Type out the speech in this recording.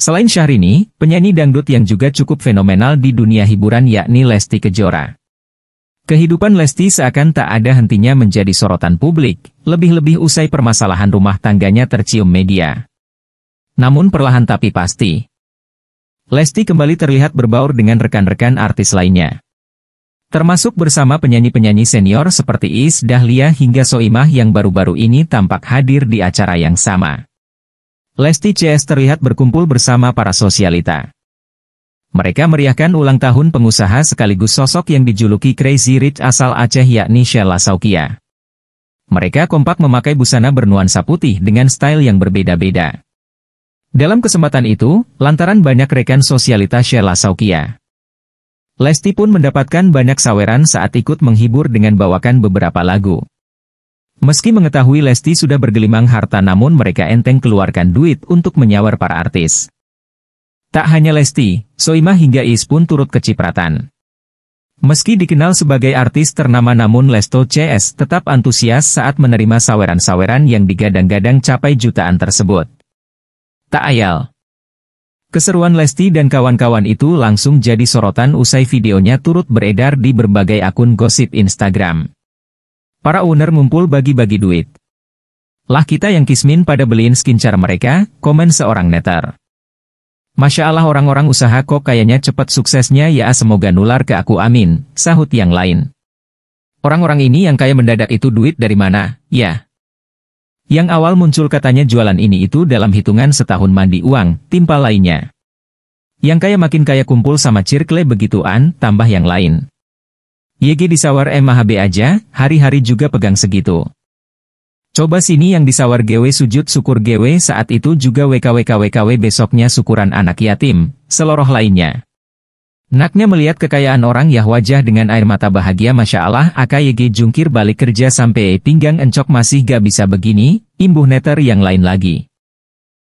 Selain Syahrini, penyanyi dangdut yang juga cukup fenomenal di dunia hiburan yakni Lesti Kejora. Kehidupan Lesti seakan tak ada hentinya menjadi sorotan publik, lebih-lebih usai permasalahan rumah tangganya tercium media. Namun perlahan tapi pasti, Lesti kembali terlihat berbaur dengan rekan-rekan artis lainnya. Termasuk bersama penyanyi-penyanyi senior seperti Is Dahlia hingga Soimah yang baru-baru ini tampak hadir di acara yang sama. Lesti CS terlihat berkumpul bersama para sosialita. Mereka meriahkan ulang tahun pengusaha sekaligus sosok yang dijuluki Crazy Rich asal Aceh yakni Sheila Saukia. Mereka kompak memakai busana bernuansa putih dengan style yang berbeda-beda. Dalam kesempatan itu, lantaran banyak rekan sosialita Sheila Saukia. Lesti pun mendapatkan banyak saweran saat ikut menghibur dengan bawakan beberapa lagu. Meski mengetahui Lesti sudah bergelimang harta namun mereka enteng keluarkan duit untuk menyawar para artis. Tak hanya Lesti, Soimah hingga Is pun turut kecipratan. Meski dikenal sebagai artis ternama namun Lesto CS tetap antusias saat menerima saweran-saweran yang digadang-gadang capai jutaan tersebut. Tak ayal. Keseruan Lesti dan kawan-kawan itu langsung jadi sorotan usai videonya turut beredar di berbagai akun gosip Instagram. Para owner ngumpul bagi-bagi duit. Lah kita yang kismin pada beliin skincare mereka, komen seorang netter. Masya Allah orang-orang usaha kok kayaknya cepat suksesnya ya semoga nular ke aku amin, sahut yang lain. Orang-orang ini yang kaya mendadak itu duit dari mana, ya. Yang awal muncul katanya jualan ini itu dalam hitungan setahun mandi uang, timpal lainnya. Yang kaya makin kaya kumpul sama cirkle begituan, tambah yang lain. YG disawar MHB aja, hari-hari juga pegang segitu. Coba sini yang disawar GW sujud syukur GW saat itu juga WKWKWKW besoknya syukuran anak yatim, seloroh lainnya. Naknya melihat kekayaan orang Yah wajah dengan air mata bahagia Masya Allah AKYG jungkir balik kerja sampai pinggang encok masih gak bisa begini, imbuh neter yang lain lagi.